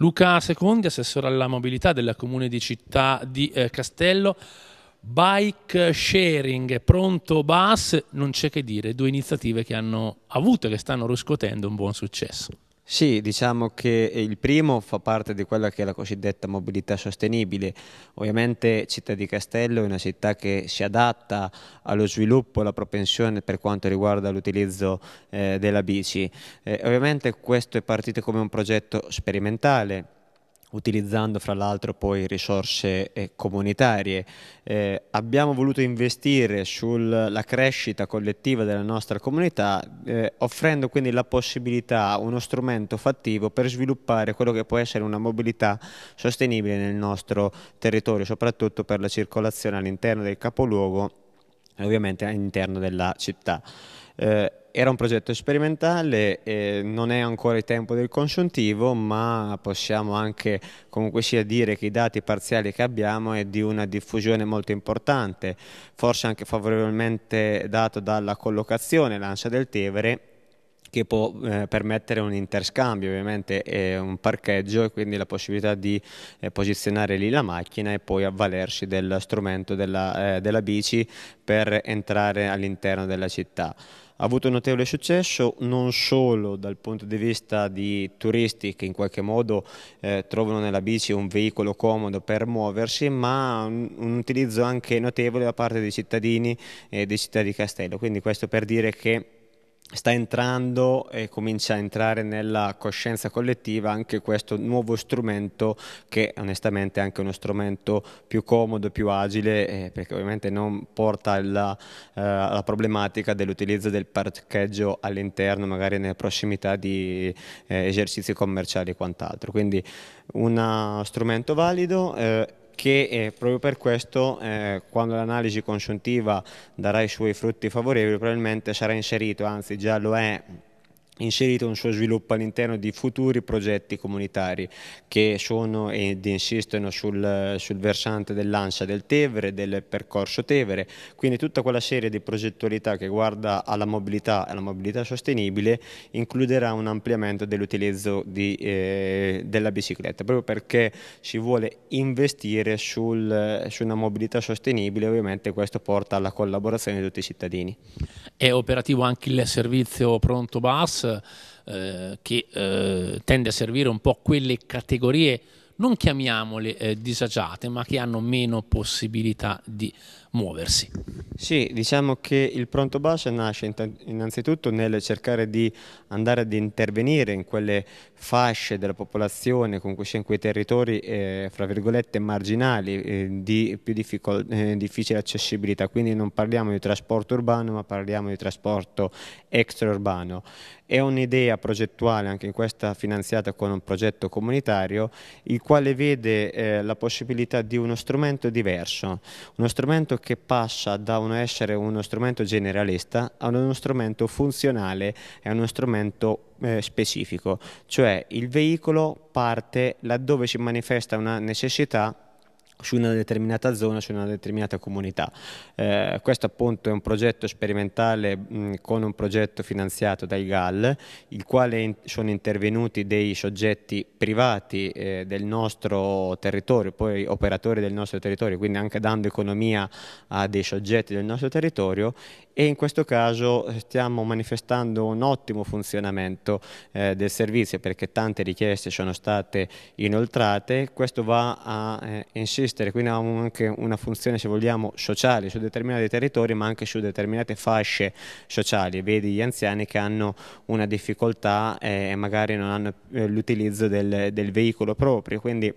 Luca Secondi, assessore alla mobilità della comune di città di eh, Castello. Bike sharing, pronto bus, non c'è che dire, due iniziative che hanno avuto e che stanno riscuotendo un buon successo. Sì, diciamo che il primo fa parte di quella che è la cosiddetta mobilità sostenibile. Ovviamente Città di Castello è una città che si adatta allo sviluppo, alla propensione per quanto riguarda l'utilizzo eh, della bici. Eh, ovviamente questo è partito come un progetto sperimentale utilizzando fra l'altro poi risorse eh, comunitarie. Eh, abbiamo voluto investire sulla crescita collettiva della nostra comunità eh, offrendo quindi la possibilità, uno strumento fattivo per sviluppare quello che può essere una mobilità sostenibile nel nostro territorio, soprattutto per la circolazione all'interno del capoluogo e ovviamente all'interno della città. Eh, era un progetto sperimentale, eh, non è ancora il tempo del consuntivo, ma possiamo anche comunque sia dire che i dati parziali che abbiamo è di una diffusione molto importante, forse anche favorevolmente dato dalla collocazione l'ancia del Tevere che può eh, permettere un interscambio, ovviamente è un parcheggio e quindi la possibilità di eh, posizionare lì la macchina e poi avvalersi del strumento della, eh, della bici per entrare all'interno della città ha avuto un notevole successo non solo dal punto di vista di turisti che in qualche modo eh, trovano nella bici un veicolo comodo per muoversi, ma un, un utilizzo anche notevole da parte dei cittadini e eh, dei cittadini di Castello. Quindi questo per dire che sta entrando e comincia a entrare nella coscienza collettiva anche questo nuovo strumento che onestamente è anche uno strumento più comodo, più agile eh, perché ovviamente non porta alla, eh, alla problematica dell'utilizzo del parcheggio all'interno magari nelle prossimità di eh, esercizi commerciali e quant'altro quindi uno strumento valido eh, che eh, proprio per questo eh, quando l'analisi consuntiva darà i suoi frutti favorevoli probabilmente sarà inserito, anzi già lo è inserito un suo sviluppo all'interno di futuri progetti comunitari che sono ed insistono sul, sul versante dell'ansia del Tevere, del percorso Tevere, quindi tutta quella serie di progettualità che guarda alla mobilità e alla mobilità sostenibile includerà un ampliamento dell'utilizzo eh, della bicicletta, proprio perché si vuole investire sul, su una mobilità sostenibile ovviamente questo porta alla collaborazione di tutti i cittadini. È operativo anche il servizio Pronto Bus eh, che eh, tende a servire un po' quelle categorie, non chiamiamole eh, disagiate, ma che hanno meno possibilità di muoversi. Sì, diciamo che il pronto base nasce innanzitutto nel cercare di andare ad intervenire in quelle fasce della popolazione, comunque sia in quei territori, eh, fra virgolette, marginali, eh, di più eh, difficile accessibilità. Quindi non parliamo di trasporto urbano, ma parliamo di trasporto extraurbano. È un'idea progettuale, anche in questa finanziata con un progetto comunitario, il quale vede eh, la possibilità di uno strumento diverso, uno strumento che passa da uno essere uno strumento generalista a uno strumento funzionale e a uno strumento eh, specifico, cioè il veicolo parte laddove si manifesta una necessità su una determinata zona, su una determinata comunità. Eh, questo appunto è un progetto sperimentale mh, con un progetto finanziato dai GAL, il quale in sono intervenuti dei soggetti privati eh, del nostro territorio, poi operatori del nostro territorio, quindi anche dando economia a dei soggetti del nostro territorio e in questo caso eh, stiamo manifestando un ottimo funzionamento eh, del servizio perché tante richieste sono state inoltrate, questo va a eh, insistere assistere, quindi avevamo anche una funzione, se vogliamo, sociale su determinati territori, ma anche su determinate fasce sociali. Vedi gli anziani che hanno una difficoltà eh, e magari non hanno eh, l'utilizzo del, del veicolo proprio, quindi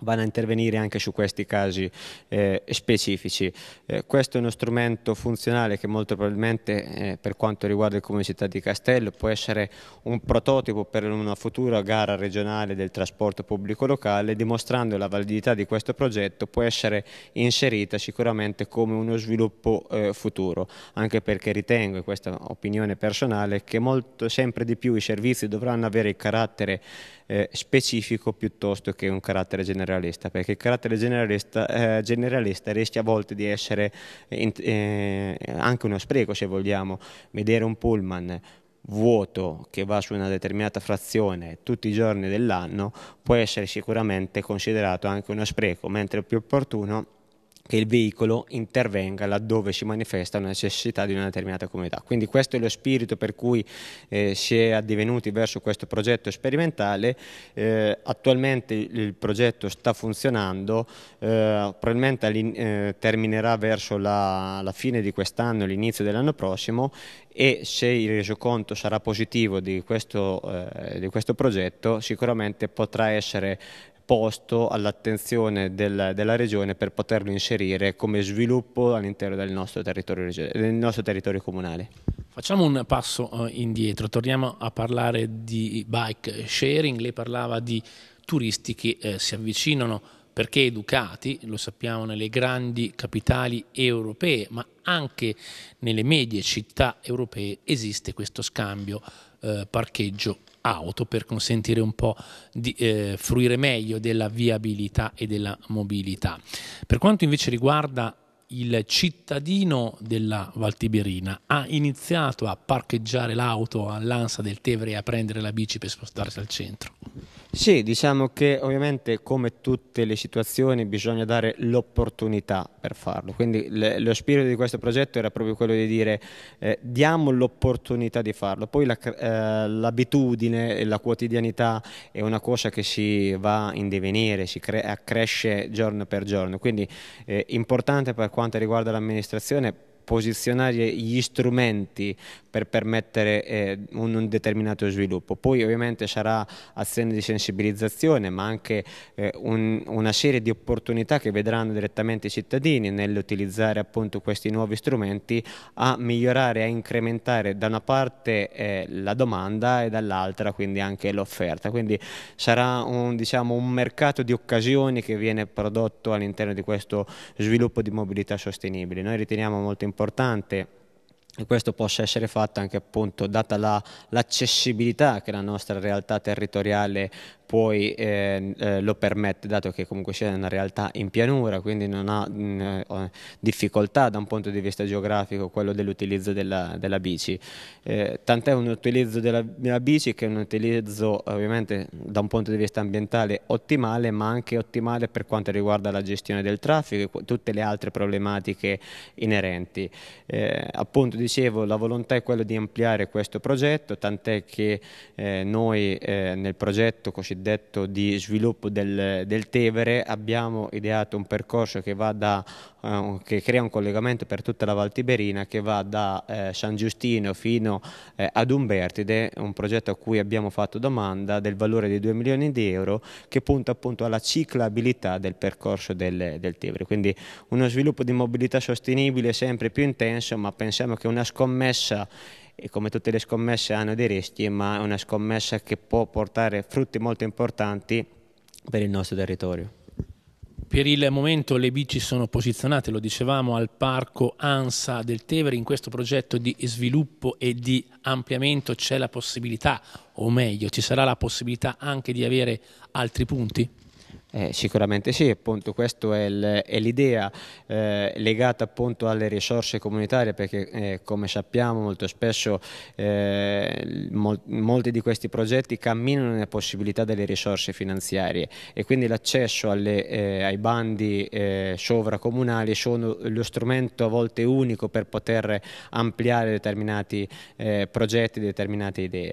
vanno a intervenire anche su questi casi eh, specifici. Eh, questo è uno strumento funzionale che molto probabilmente eh, per quanto riguarda il Comune di Città di Castello può essere un prototipo per una futura gara regionale del trasporto pubblico locale, dimostrando la validità di questo progetto può essere inserita sicuramente come uno sviluppo eh, futuro, anche perché ritengo, e questa opinione personale, che molto, sempre di più i servizi dovranno avere il carattere eh, specifico piuttosto che un carattere generale generalista, perché il carattere generalista, eh, generalista rischia a volte di essere eh, in, eh, anche uno spreco, se vogliamo, vedere un pullman vuoto che va su una determinata frazione tutti i giorni dell'anno può essere sicuramente considerato anche uno spreco, mentre più opportuno che il veicolo intervenga laddove si manifesta una necessità di una determinata comunità. Quindi questo è lo spirito per cui eh, si è addivenuti verso questo progetto sperimentale. Eh, attualmente il progetto sta funzionando, eh, probabilmente eh, terminerà verso la, la fine di quest'anno, l'inizio dell'anno prossimo e se il resoconto sarà positivo di questo, eh, di questo progetto sicuramente potrà essere posto all'attenzione del, della regione per poterlo inserire come sviluppo all'interno del, del nostro territorio comunale. Facciamo un passo eh, indietro, torniamo a parlare di bike sharing, lei parlava di turisti che eh, si avvicinano perché educati, lo sappiamo, nelle grandi capitali europee, ma anche nelle medie città europee esiste questo scambio eh, parcheggio auto per consentire un po' di eh, fruire meglio della viabilità e della mobilità. Per quanto invece riguarda il cittadino della Valtiberina ha iniziato a parcheggiare l'auto all'Ansa del Tevere e a prendere la bici per spostarsi al centro? Sì, diciamo che ovviamente come tutte le situazioni bisogna dare l'opportunità per farlo, quindi le, lo spirito di questo progetto era proprio quello di dire eh, diamo l'opportunità di farlo, poi eh, l'abitudine la, eh, e la quotidianità è una cosa che si va in divenire, si accresce giorno per giorno, quindi è eh, importante per quanto riguarda l'amministrazione posizionare gli strumenti per permettere eh, un, un, determinato sviluppo. Poi ovviamente sarà azione di sensibilizzazione ma anche eh, un, una serie di opportunità che vedranno direttamente i cittadini nell'utilizzare appunto questi nuovi strumenti a migliorare, a incrementare da una parte eh, la domanda e dall'altra quindi anche l'offerta. Quindi sarà un, diciamo, un mercato di occasioni che viene prodotto all'interno di questo sviluppo di mobilità sostenibile. Noi riteniamo molto importante importante e questo possa essere fatto anche appunto data l'accessibilità la, che la nostra realtà territoriale poi ehm, eh, lo permette dato che comunque c'è una realtà in pianura quindi non ha mh, mm, eh, difficoltà da un punto di vista geografico quello dell'utilizzo della, della, bici eh, tant'è un utilizzo della, della, bici che è un utilizzo ovviamente da un punto di vista ambientale ottimale ma anche ottimale per quanto riguarda la gestione del traffico e tutte le altre problematiche inerenti eh, appunto dicevo la volontà è quella di ampliare questo progetto tant'è che eh, noi eh, nel progetto consideriamo cosiddetto di sviluppo del, del Tevere abbiamo ideato un percorso che, da, eh, che crea un collegamento per tutta la Val Tiberina che va da eh, San Giustino fino eh, ad Umbertide, un progetto a cui abbiamo fatto domanda del valore di 2 milioni di euro che punta appunto alla ciclabilità del percorso del, del Tevere. Quindi uno sviluppo di mobilità sostenibile sempre più intenso ma pensiamo che una scommessa e come tutte le scommesse hanno dei rischi, ma è una scommessa che può portare frutti molto importanti per il nostro territorio. Per il momento le bici sono posizionate, lo dicevamo, al parco ANSA del Tevere. In questo progetto di sviluppo e di ampliamento c'è la possibilità, o meglio, ci sarà la possibilità anche di avere altri punti? Eh, sicuramente sì, appunto questa è l'idea eh, legata appunto alle risorse comunitarie perché eh, come sappiamo molto spesso eh, mol molti di questi progetti camminano nella possibilità delle risorse finanziarie e quindi l'accesso eh, ai bandi eh, sovracomunali sono lo strumento a volte unico per poter ampliare determinati progetti, determinate idee.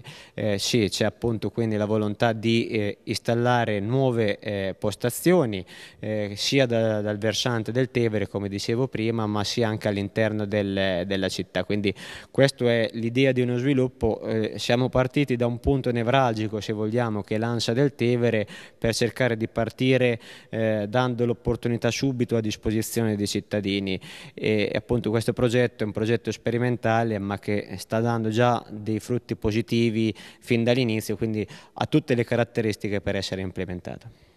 sì, c'è appunto quindi la volontà di installare nuove possibilità postazioni, eh, sia da, dal versante del Tevere, come dicevo prima, ma sia anche all'interno del, della città. Quindi questa è l'idea di uno sviluppo. Eh, siamo partiti da un punto nevralgico, se vogliamo, che è l'ansia del Tevere, per cercare di partire eh, dando l'opportunità subito a disposizione dei cittadini. E appunto questo progetto è un progetto sperimentale, ma che sta dando già dei frutti positivi fin dall'inizio, quindi ha tutte le caratteristiche per essere implementato.